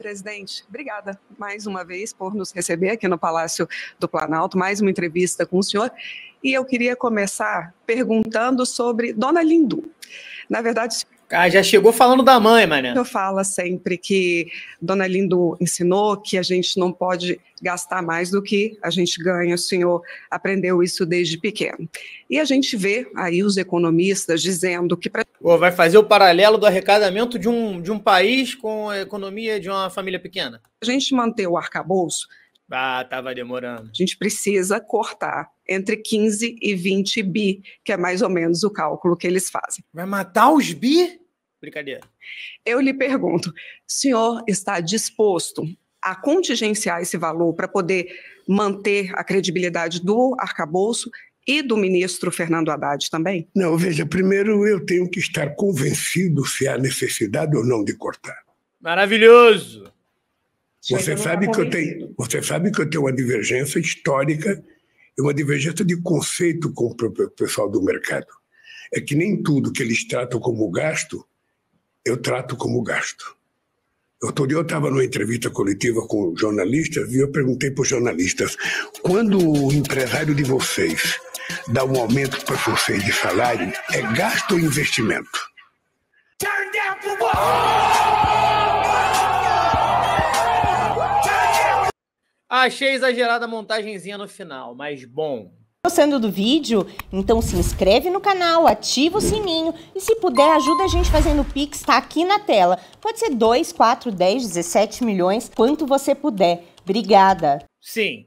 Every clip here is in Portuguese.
Presidente, obrigada mais uma vez por nos receber aqui no Palácio do Planalto, mais uma entrevista com o senhor. E eu queria começar perguntando sobre Dona Lindu. Na verdade, ah, já chegou falando da mãe, Mané. Eu falo sempre que Dona Lindo ensinou que a gente não pode gastar mais do que a gente ganha. O senhor aprendeu isso desde pequeno. E a gente vê aí os economistas dizendo que. Pra... Pô, vai fazer o paralelo do arrecadamento de um, de um país com a economia de uma família pequena? A gente manter o arcabouço. Ah, estava demorando. A gente precisa cortar entre 15 e 20 bi, que é mais ou menos o cálculo que eles fazem. Vai matar os bi? Brincadeira. Eu lhe pergunto, senhor está disposto a contingenciar esse valor para poder manter a credibilidade do arcabouço e do ministro Fernando Haddad também? Não, veja, primeiro eu tenho que estar convencido se há necessidade ou não de cortar. Maravilhoso! Você sabe, né? que eu tenho, você sabe que eu tenho uma divergência histórica é uma divergência de conceito com o pessoal do mercado. É que nem tudo que eles tratam como gasto, eu trato como gasto. Outro dia eu estava numa entrevista coletiva com jornalistas e eu perguntei para os jornalistas: quando o empresário de vocês dá um aumento para vocês de salário, é gasto ou investimento? Turn down for what? Achei exagerada a montagenzinha no final, mas bom. Gostando do vídeo? Então se inscreve no canal, ativa o sininho e se puder ajuda a gente fazendo o Pix, tá aqui na tela. Pode ser 2, 4, 10, 17 milhões, quanto você puder. Obrigada. Sim.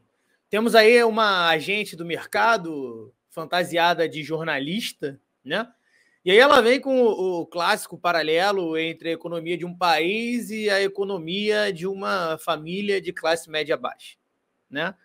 Temos aí uma agente do mercado fantasiada de jornalista, né? E aí ela vem com o, clássico paralelo entre a economia de um país e a economia de uma família de classe média baixa, né?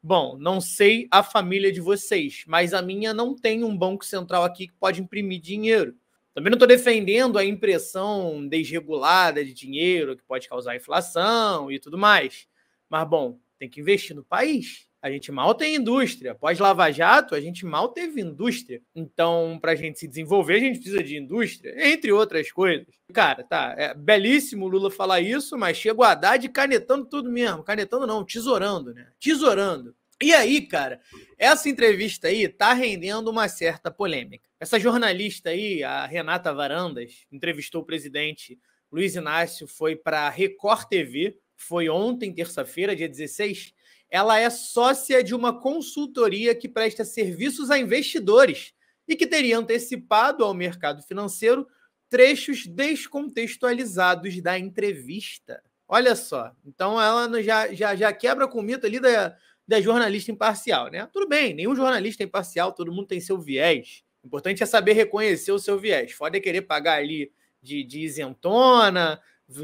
Bom, não sei a família de vocês, mas a minha não tem um banco central aqui que pode imprimir dinheiro. Também não estou defendendo a impressão desregulada de dinheiro que pode causar inflação e tudo mais. Mas, bom, tem que investir no país. A gente mal tem indústria. Pós-Lava Jato, a gente mal teve indústria. Então, para a gente se desenvolver, a gente precisa de indústria, entre outras coisas. Cara, tá, é belíssimo o Lula falar isso, mas chega o Haddad canetando tudo mesmo. Canetando não, tesourando, né? Tesourando. E aí, cara, essa entrevista aí tá rendendo uma certa polêmica. Essa jornalista aí, a Renata Varandas, entrevistou o presidente Luiz Inácio, foi para Record TV, foi ontem, terça-feira, dia 16 ela é sócia de uma consultoria que presta serviços a investidores e que teria antecipado ao mercado financeiro trechos descontextualizados da entrevista. Olha só, então ela já, já, já quebra com o mito ali da, da jornalista imparcial, né? Tudo bem, nenhum jornalista é imparcial, todo mundo tem seu viés. O importante é saber reconhecer o seu viés. Foda é querer pagar ali de, de isentona,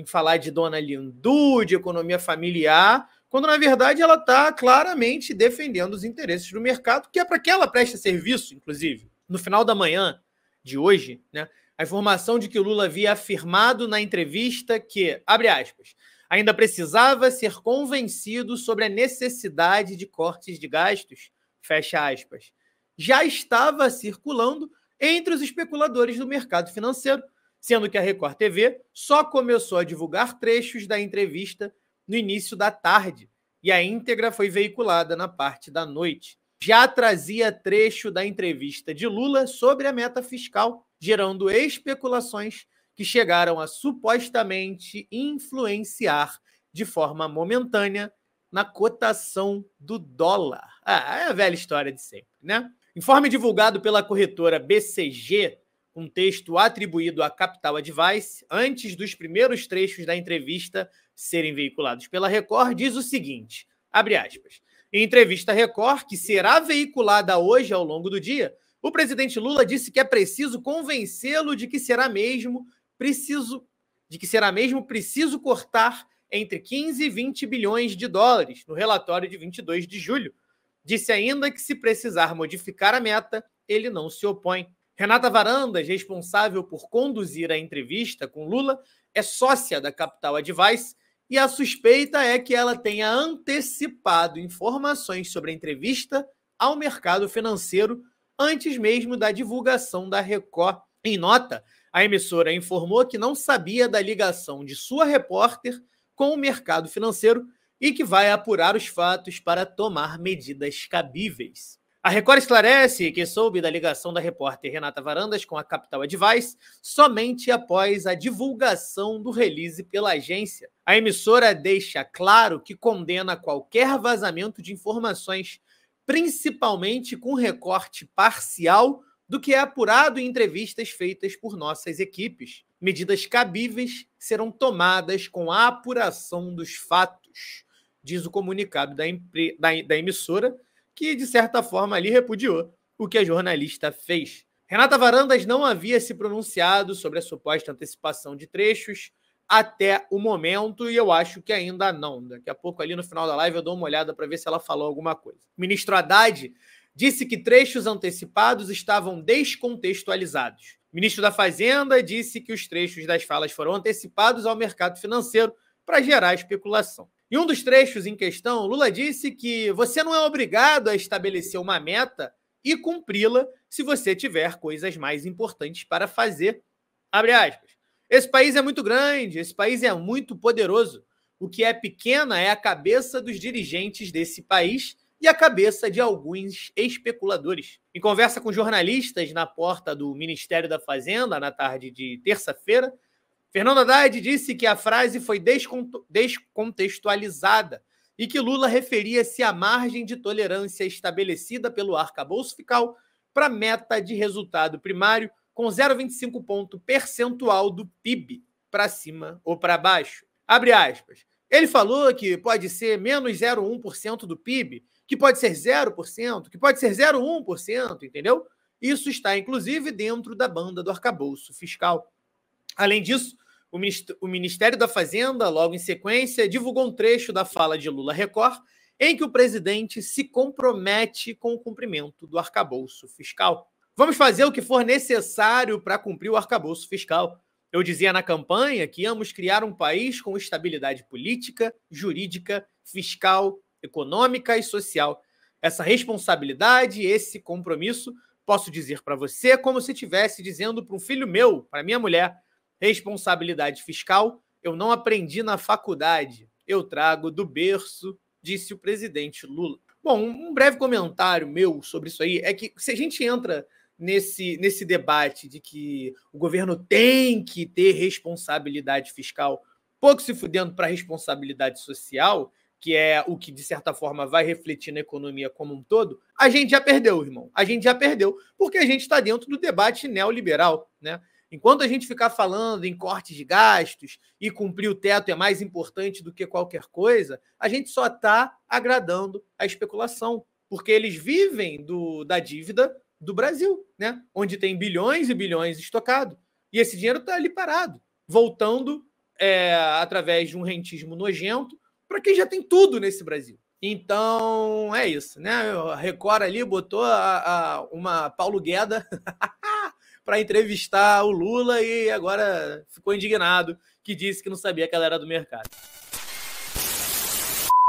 falar de dona Lindu, de economia familiar, quando na verdade ela está claramente defendendo os interesses do mercado, que é para que ela preste serviço, inclusive. No final da manhã de hoje, né, a informação de que o Lula havia afirmado na entrevista que, abre aspas, ainda precisava ser convencido sobre a necessidade de cortes de gastos, fecha aspas, já estava circulando entre os especuladores do mercado financeiro, sendo que a Record TV só começou a divulgar trechos da entrevista no início da tarde e a íntegra foi veiculada na parte da noite. Já trazia trecho da entrevista de Lula sobre a meta fiscal, gerando especulações que chegaram a supostamente influenciar de forma momentânea na cotação do dólar. Ah, é a velha história de sempre, né? Informe divulgado pela corretora BCG um texto atribuído à Capital Advice, antes dos primeiros trechos da entrevista serem veiculados pela Record, diz o seguinte: abre aspas. Em entrevista à Record, que será veiculada hoje ao longo do dia, o presidente Lula disse que é preciso convencê-lo de que será mesmo preciso de que será mesmo preciso cortar entre 15 e 20 bilhões de dólares no relatório de 22 de julho. Disse ainda que se precisar modificar a meta, ele não se opõe. Renata Varandas, responsável por conduzir a entrevista com Lula, é sócia da Capital Advice e a suspeita é que ela tenha antecipado informações sobre a entrevista ao mercado financeiro antes mesmo da divulgação da Record. Em nota, a emissora informou que não sabia da ligação de sua repórter com o mercado financeiro e que vai apurar os fatos para tomar medidas cabíveis. A Record esclarece que soube da ligação da repórter Renata Varandas com a Capital Advice somente após a divulgação do release pela agência. A emissora deixa claro que condena qualquer vazamento de informações, principalmente com recorte parcial do que é apurado em entrevistas feitas por nossas equipes. Medidas cabíveis serão tomadas com a apuração dos fatos, diz o comunicado da, da, da emissora que, de certa forma, ali repudiou o que a jornalista fez. Renata Varandas não havia se pronunciado sobre a suposta antecipação de trechos até o momento e eu acho que ainda não. Daqui a pouco, ali no final da live, eu dou uma olhada para ver se ela falou alguma coisa. O ministro Haddad disse que trechos antecipados estavam descontextualizados. O ministro da Fazenda disse que os trechos das falas foram antecipados ao mercado financeiro para gerar especulação. Em um dos trechos em questão, Lula disse que você não é obrigado a estabelecer uma meta e cumpri-la se você tiver coisas mais importantes para fazer. Abre aspas. Esse país é muito grande, esse país é muito poderoso. O que é pequena é a cabeça dos dirigentes desse país e a cabeça de alguns especuladores. Em conversa com jornalistas na porta do Ministério da Fazenda na tarde de terça-feira, Fernando Haddad disse que a frase foi descontextualizada e que Lula referia-se à margem de tolerância estabelecida pelo arcabouço fiscal para meta de resultado primário com 0,25 ponto percentual do PIB para cima ou para baixo. Abre aspas. Ele falou que pode ser menos 0,1% do PIB, que pode ser 0%, que pode ser 0,1%, entendeu? Isso está, inclusive, dentro da banda do arcabouço fiscal. Além disso, o Ministério da Fazenda, logo em sequência, divulgou um trecho da fala de Lula Record, em que o presidente se compromete com o cumprimento do arcabouço fiscal. Vamos fazer o que for necessário para cumprir o arcabouço fiscal. Eu dizia na campanha que íamos criar um país com estabilidade política, jurídica, fiscal, econômica e social. Essa responsabilidade, esse compromisso, posso dizer para você como se estivesse dizendo para um filho meu, para minha mulher Responsabilidade fiscal eu não aprendi na faculdade, eu trago do berço, disse o presidente Lula. Bom, um breve comentário meu sobre isso aí é que se a gente entra nesse, nesse debate de que o governo tem que ter responsabilidade fiscal, pouco se fudendo para responsabilidade social, que é o que, de certa forma, vai refletir na economia como um todo, a gente já perdeu, irmão. A gente já perdeu, porque a gente está dentro do debate neoliberal, né? Enquanto a gente ficar falando em cortes de gastos e cumprir o teto é mais importante do que qualquer coisa, a gente só está agradando a especulação, porque eles vivem do, da dívida do Brasil, né? onde tem bilhões e bilhões estocado. E esse dinheiro está ali parado, voltando é, através de um rentismo nojento para quem já tem tudo nesse Brasil. Então, é isso, né? A Record ali botou a, a uma Paulo Gueda para entrevistar o Lula e agora ficou indignado que disse que não sabia que ela era do mercado.